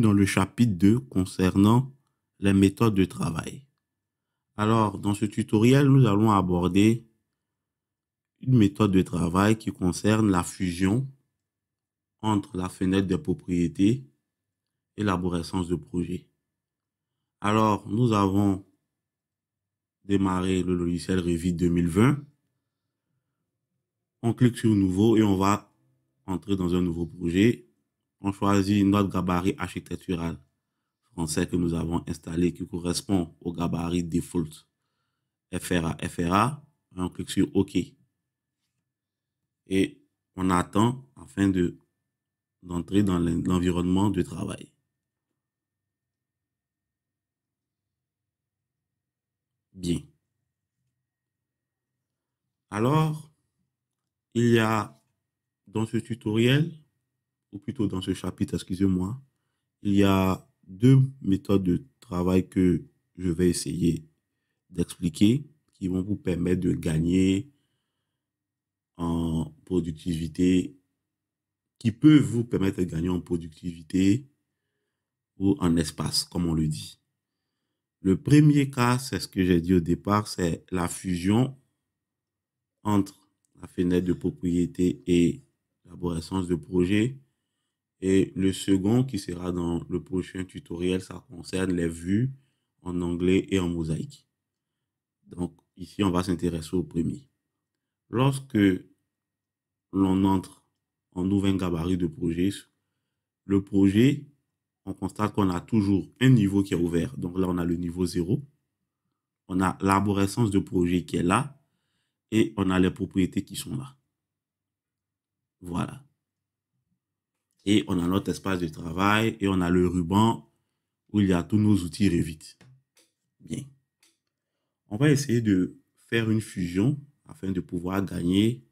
dans le chapitre 2 concernant les méthodes de travail. Alors, dans ce tutoriel, nous allons aborder une méthode de travail qui concerne la fusion entre la fenêtre des propriétés et l'arborescence de projet. Alors, nous avons démarré le logiciel Revit 2020. On clique sur Nouveau et on va entrer dans un nouveau projet on choisit notre gabarit architectural français que nous avons installé qui correspond au gabarit default FRA FRA. On clique sur OK. Et on attend afin de d'entrer dans l'environnement de travail. Bien. Alors, il y a dans ce tutoriel ou plutôt dans ce chapitre, excusez-moi, il y a deux méthodes de travail que je vais essayer d'expliquer qui vont vous permettre de gagner en productivité, qui peut vous permettre de gagner en productivité ou en espace, comme on le dit. Le premier cas, c'est ce que j'ai dit au départ, c'est la fusion entre la fenêtre de propriété et l'aborescence de projet. Et le second qui sera dans le prochain tutoriel, ça concerne les vues en anglais et en mosaïque. Donc ici, on va s'intéresser au premier. Lorsque l'on entre en nouvel gabarit de projet, le projet, on constate qu'on a toujours un niveau qui est ouvert. Donc là, on a le niveau 0. On a l'arborescence de projet qui est là. Et on a les propriétés qui sont là. Voilà. Et on a notre espace de travail et on a le ruban où il y a tous nos outils Revit. Bien. On va essayer de faire une fusion afin de pouvoir gagner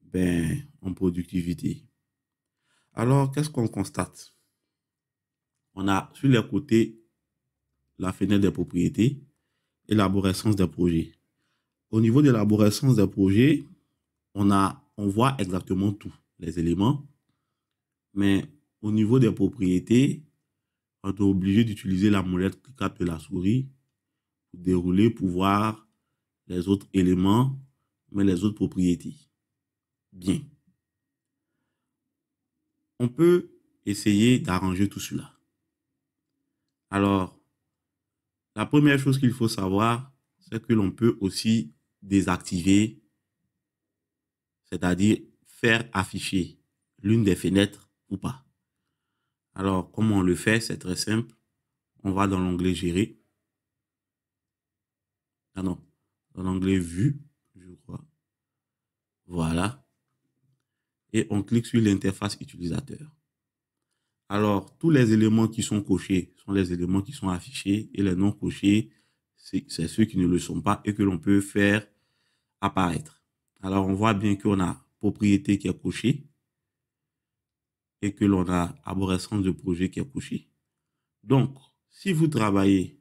ben, en productivité. Alors, qu'est-ce qu'on constate On a sur les côtés la fenêtre des propriétés et l'aborescence des projets. Au niveau de l'aborescence des projets, on, a, on voit exactement tous les éléments, mais au niveau des propriétés, on est obligé d'utiliser la molette qui de la souris pour dérouler, pour voir les autres éléments, mais les autres propriétés. Bien. On peut essayer d'arranger tout cela. Alors, la première chose qu'il faut savoir, c'est que l'on peut aussi désactiver, c'est-à-dire faire afficher l'une des fenêtres pas. Alors, comment on le fait C'est très simple. On va dans l'onglet Gérer. Ah non, dans l'onglet Vue, je crois. Voilà. Et on clique sur l'interface utilisateur. Alors, tous les éléments qui sont cochés sont les éléments qui sont affichés et les non cochés, c'est ceux qui ne le sont pas et que l'on peut faire apparaître. Alors, on voit bien qu'on a propriété qui est cochée, et que l'on a aborescence de projet qui est couché. Donc, si vous travaillez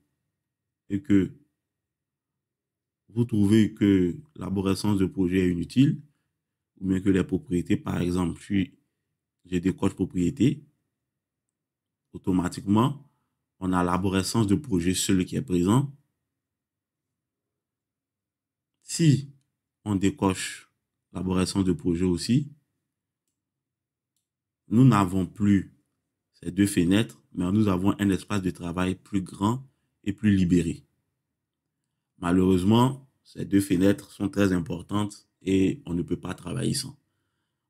et que vous trouvez que l'aborescence de projet est inutile, ou bien que les propriétés, par exemple, si j'ai décoche propriété, automatiquement, on a l'aborescence de projet celui qui est présent. Si on décoche l'aborescence de projet aussi, nous n'avons plus ces deux fenêtres, mais nous avons un espace de travail plus grand et plus libéré. Malheureusement, ces deux fenêtres sont très importantes et on ne peut pas travailler sans.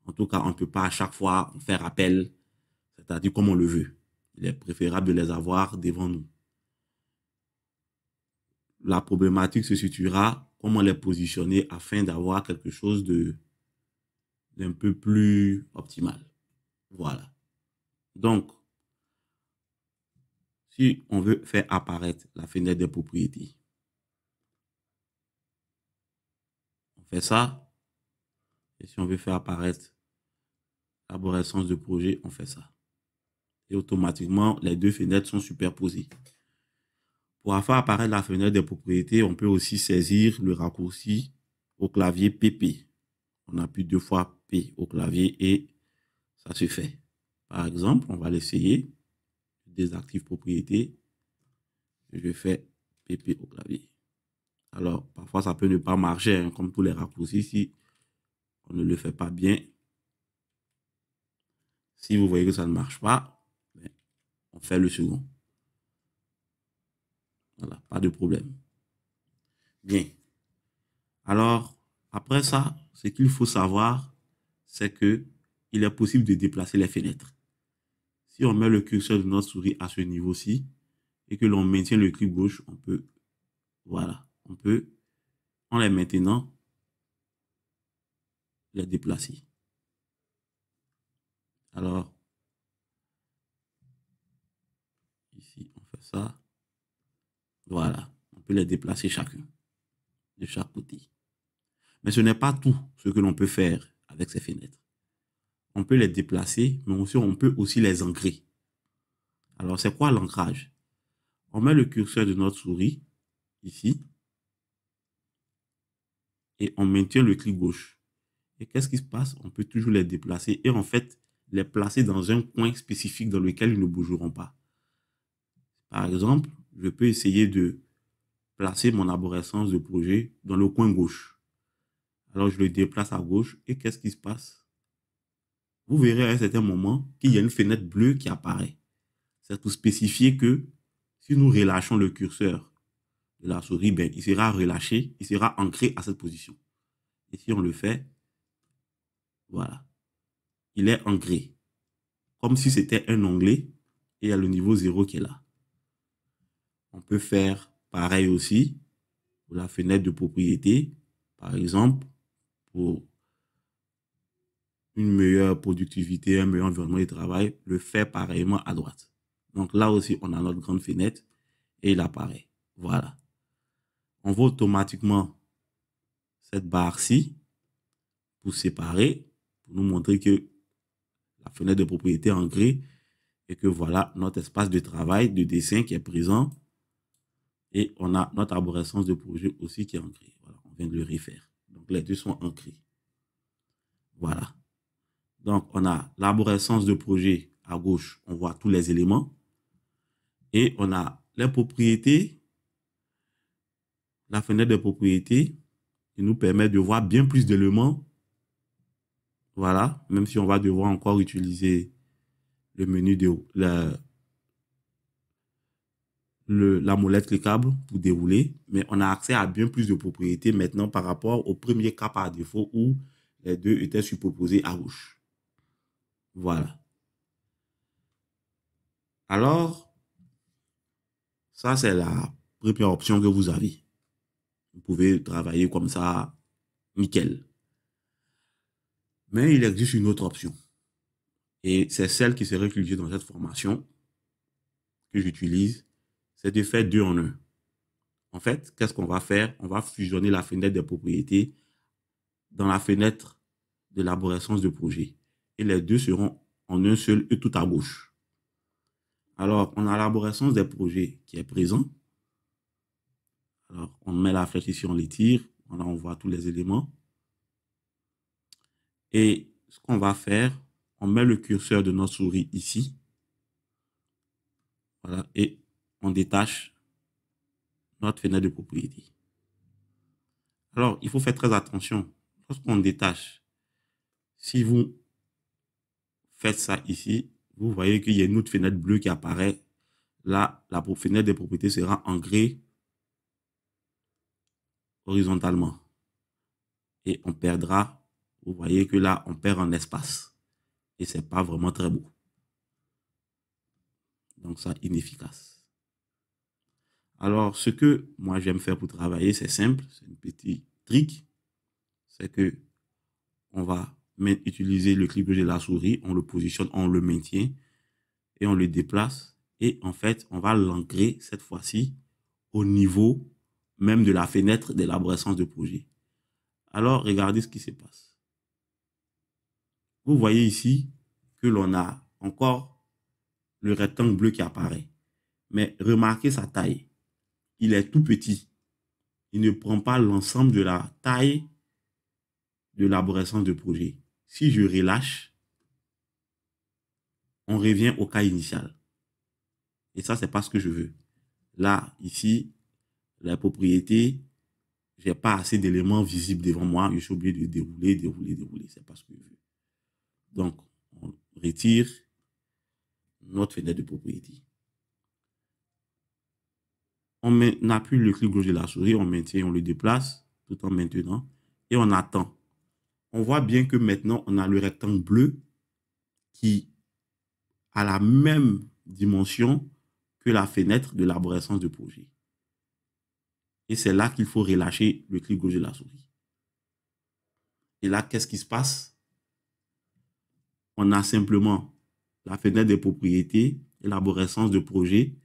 En tout cas, on ne peut pas à chaque fois faire appel, c'est-à-dire comme on le veut. Il est préférable de les avoir devant nous. La problématique se situera comment les positionner afin d'avoir quelque chose de d'un peu plus optimal. Voilà. Donc, si on veut faire apparaître la fenêtre des propriétés, on fait ça. Et si on veut faire apparaître l'arborescence de projet, on fait ça. Et automatiquement, les deux fenêtres sont superposées. Pour faire apparaître la fenêtre des propriétés, on peut aussi saisir le raccourci au clavier PP. On appuie deux fois P au clavier et se fait. Par exemple, on va l'essayer. désactive propriété. Je fais PP au clavier. Alors, parfois, ça peut ne pas marcher, hein, comme tous les raccourcis. Si on ne le fait pas bien, si vous voyez que ça ne marche pas, ben, on fait le second. Voilà, pas de problème. Bien. Alors, après ça, ce qu'il faut savoir, c'est que il est possible de déplacer les fenêtres. Si on met le curseur de notre souris à ce niveau-ci et que l'on maintient le clic gauche, on peut, voilà, on peut, en les maintenant, les déplacer. Alors, ici, on fait ça. Voilà, on peut les déplacer chacun, de chaque côté. Mais ce n'est pas tout ce que l'on peut faire avec ces fenêtres on peut les déplacer, mais aussi on peut aussi les ancrer. Alors c'est quoi l'ancrage On met le curseur de notre souris ici et on maintient le clic gauche. Et qu'est-ce qui se passe On peut toujours les déplacer et en fait les placer dans un coin spécifique dans lequel ils ne bougeront pas. Par exemple, je peux essayer de placer mon arborescence de projet dans le coin gauche. Alors je le déplace à gauche et qu'est-ce qui se passe vous verrez à un certain moment qu'il y a une fenêtre bleue qui apparaît. C'est pour spécifier que si nous relâchons le curseur de la souris, ben, il sera relâché, il sera ancré à cette position. Et si on le fait, voilà, il est ancré. Comme si c'était un onglet et il y a le niveau 0 qui est là. On peut faire pareil aussi pour la fenêtre de propriété. Par exemple, pour une meilleure productivité, un meilleur environnement de travail, le fait pareillement à droite. Donc là aussi, on a notre grande fenêtre et il apparaît. Voilà. On voit automatiquement cette barre-ci pour séparer, pour nous montrer que la fenêtre de propriété en gris et que voilà notre espace de travail, de dessin qui est présent. Et on a notre arborescence de projet aussi qui est en gris. Voilà, on vient de le refaire. Donc les deux sont ancrés. gris. Voilà. Donc, on a l'arborescence de projet à gauche, on voit tous les éléments. Et on a les propriétés, la fenêtre des propriétés, qui nous permet de voir bien plus d'éléments. Voilà, même si on va devoir encore utiliser le menu de la, la molette cliquable pour dérouler, mais on a accès à bien plus de propriétés maintenant par rapport au premier cas par défaut où les deux étaient superposés à gauche. Voilà. Alors, ça c'est la première option que vous avez. Vous pouvez travailler comme ça, nickel. Mais il existe une autre option. Et c'est celle qui serait utilisée dans cette formation que j'utilise, c'est de faire deux en un. En fait, qu'est-ce qu'on va faire On va fusionner la fenêtre des propriétés dans la fenêtre de d'élaboration de projet et les deux seront en un seul et tout à gauche. Alors, on a l'arborescence des projets qui est présent. Alors, on met la flèche ici, on l'étire. Voilà, on voit tous les éléments. Et ce qu'on va faire, on met le curseur de notre souris ici. Voilà, et on détache notre fenêtre de propriété. Alors, il faut faire très attention. Lorsqu'on détache, si vous faites ça ici, vous voyez qu'il y a une autre fenêtre bleue qui apparaît. Là, la fenêtre des propriétés sera en gris. horizontalement. Et on perdra, vous voyez que là, on perd en espace. Et c'est pas vraiment très beau. Donc ça, inefficace. Alors, ce que moi j'aime faire pour travailler, c'est simple, c'est une petite trick. C'est que on va mais utiliser le clip de la souris, on le positionne, on le maintient et on le déplace. Et en fait, on va l'ancrer cette fois-ci au niveau même de la fenêtre de l'abrescence de projet. Alors, regardez ce qui se passe. Vous voyez ici que l'on a encore le rectangle bleu qui apparaît. Mais remarquez sa taille. Il est tout petit. Il ne prend pas l'ensemble de la taille de l'abrescence de projet. Si je relâche, on revient au cas initial. Et ça, c'est pas ce que je veux. Là, ici, la propriété, j'ai pas assez d'éléments visibles devant moi. Je suis obligé de dérouler, dérouler, dérouler. C'est pas ce que je veux. Donc, on retire notre fenêtre de propriété. On plus le clic gauche de la souris, on maintient, on le déplace tout en maintenant et on attend on voit bien que maintenant, on a le rectangle bleu qui a la même dimension que la fenêtre de l'arborescence de projet. Et c'est là qu'il faut relâcher le clic gauche de la souris. Et là, qu'est-ce qui se passe On a simplement la fenêtre des propriétés et l'arborescence de projet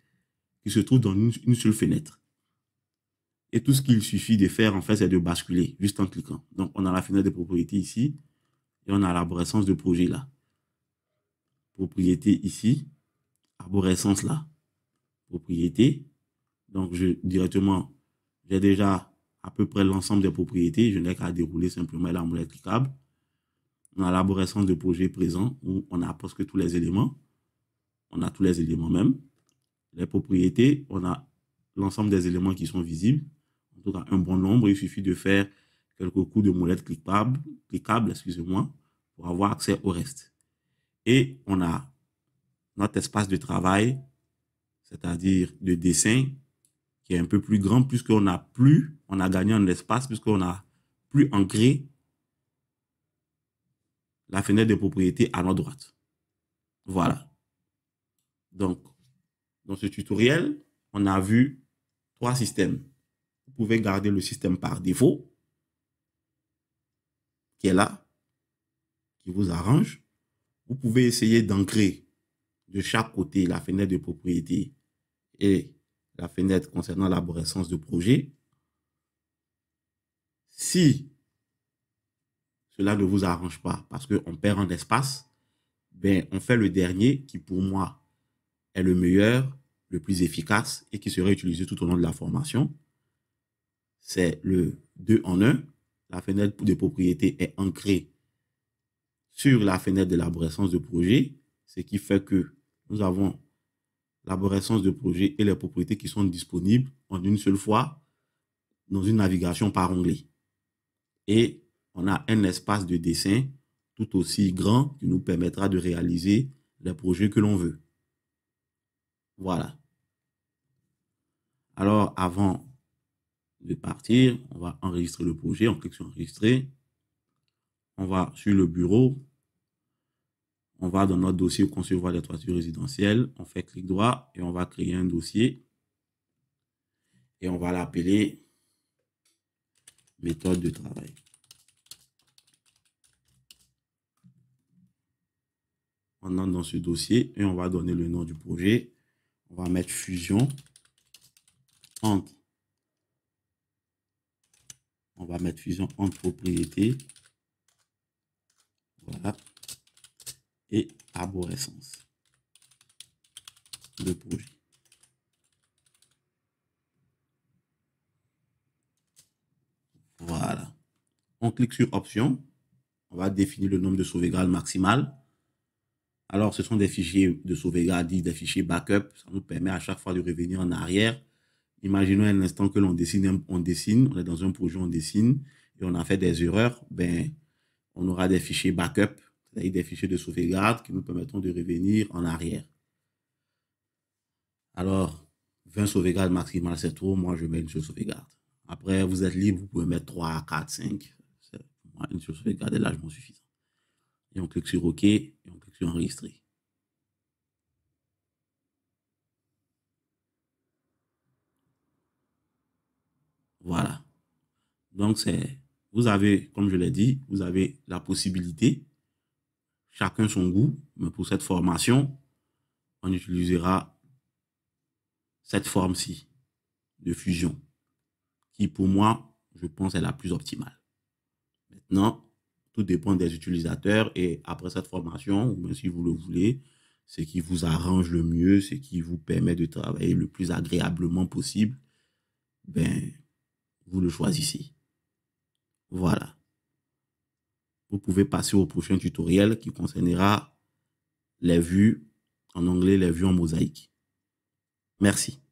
qui se trouve dans une seule fenêtre. Et tout ce qu'il suffit de faire, en fait, c'est de basculer, juste en cliquant. Donc, on a la fenêtre des propriétés ici, et on a l'arborescence de projet là. Propriété ici, arborescence là. Propriété. Donc, je directement, j'ai déjà à peu près l'ensemble des propriétés. Je n'ai qu'à dérouler simplement la molette cliquable. On a l'arborescence de projet présent, où on a presque tous les éléments. On a tous les éléments même. Les propriétés, on a l'ensemble des éléments qui sont visibles donc un bon nombre. Il suffit de faire quelques coups de molette cliquable, excusez-moi, pour avoir accès au reste. Et on a notre espace de travail, c'est-à-dire de dessin, qui est un peu plus grand puisqu'on a plus, on a gagné un espace puisqu'on a plus ancré la fenêtre de propriété à notre droite. Voilà. Donc, dans ce tutoriel, on a vu trois systèmes. Vous pouvez garder le système par défaut, qui est là, qui vous arrange. Vous pouvez essayer d'ancrer de chaque côté la fenêtre de propriété et la fenêtre concernant l'aborescence de projet. Si cela ne vous arrange pas parce qu'on perd en espace, ben, on fait le dernier qui pour moi est le meilleur, le plus efficace et qui sera utilisé tout au long de la formation c'est le 2 en 1. La fenêtre de propriétés est ancrée sur la fenêtre de l'aborescence de projet, ce qui fait que nous avons l'aborescence de projet et les propriétés qui sont disponibles en une seule fois dans une navigation par onglet. Et on a un espace de dessin tout aussi grand qui nous permettra de réaliser les projets que l'on veut. Voilà. Alors, avant partir, on va enregistrer le projet, on clique sur enregistrer. On va sur le bureau. On va dans notre dossier concevoir la toiture résidentielles. On fait clic droit et on va créer un dossier. Et on va l'appeler méthode de travail. On entre dans ce dossier et on va donner le nom du projet. On va mettre fusion entre on va mettre fusion en propriété Voilà. Et arborescence. de projet. Voilà. On clique sur option. On va définir le nombre de sauvegardes maximal. Alors, ce sont des fichiers de sauvegarde, des fichiers backup. Ça nous permet à chaque fois de revenir en arrière Imaginons un instant que l'on dessine, on dessine, on est dans un projet, on dessine, et on a fait des erreurs, ben, on aura des fichiers backup, c'est-à-dire des fichiers de sauvegarde qui nous permettront de revenir en arrière. Alors, 20 sauvegardes maximales, c'est trop. Moi, je mets une seule sauvegarde. Après, vous êtes libre, vous pouvez mettre 3, 4, 5. une seule sauvegarde est largement suffisante. Et on clique sur OK et on clique sur Enregistrer. Voilà. Donc, c'est, vous avez, comme je l'ai dit, vous avez la possibilité, chacun son goût, mais pour cette formation, on utilisera cette forme-ci de fusion, qui pour moi, je pense, est la plus optimale. Maintenant, tout dépend des utilisateurs et après cette formation, ou même si vous le voulez, ce qui vous arrange le mieux, ce qui vous permet de travailler le plus agréablement possible, ben, vous le choisissez. Voilà. Vous pouvez passer au prochain tutoriel qui concernera les vues en anglais, les vues en mosaïque. Merci.